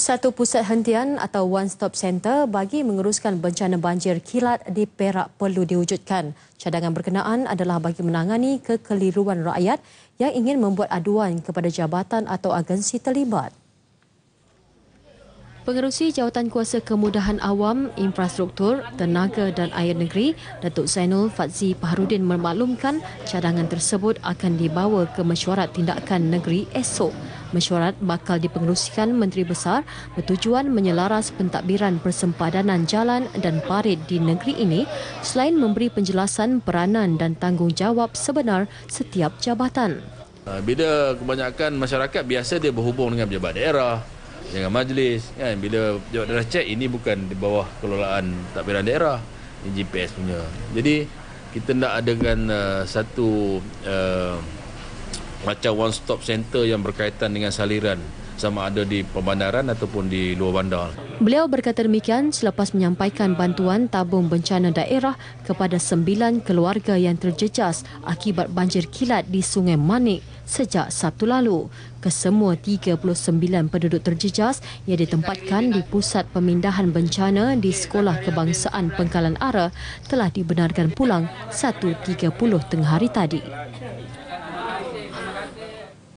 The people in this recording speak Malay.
Satu pusat hentian atau one stop center bagi menguruskan bencana banjir kilat di Perak perlu diwujudkan. Cadangan berkenaan adalah bagi menangani kekeliruan rakyat yang ingin membuat aduan kepada jabatan atau agensi terlibat. Pengerusi Jawatan Kuasa Kemudahan Awam, Infrastruktur, Tenaga dan Air Negeri, Datuk Zainul Fadzi Paharudin memaklumkan cadangan tersebut akan dibawa ke mesyuarat tindakan negeri esok. Mesyuarat bakal dipengerusikan Menteri Besar bertujuan menyelaras pentadbiran persempadanan jalan dan parit di negeri ini selain memberi penjelasan peranan dan tanggungjawab sebenar setiap jabatan. Ah, bila kebanyakan masyarakat biasa dia berhubung dengan pejabat daerah, dengan majlis. Kan? Bila pejabat daerah cek, ini bukan di bawah kelolaan takbiran daerah. Ini GPS punya. Jadi kita nak adakan uh, satu uh, macam one stop center yang berkaitan dengan saliran sama ada di pembandaran ataupun di luar bandar. Beliau berkata demikian selepas menyampaikan bantuan tabung bencana daerah kepada sembilan keluarga yang terjejas akibat banjir kilat di Sungai Manik sejak Sabtu lalu. Kesemua 39 penduduk terjejas yang ditempatkan di Pusat Pemindahan Bencana di Sekolah Kebangsaan Pengkalan Ara telah dibenarkan pulang 1.30 tengah hari tadi.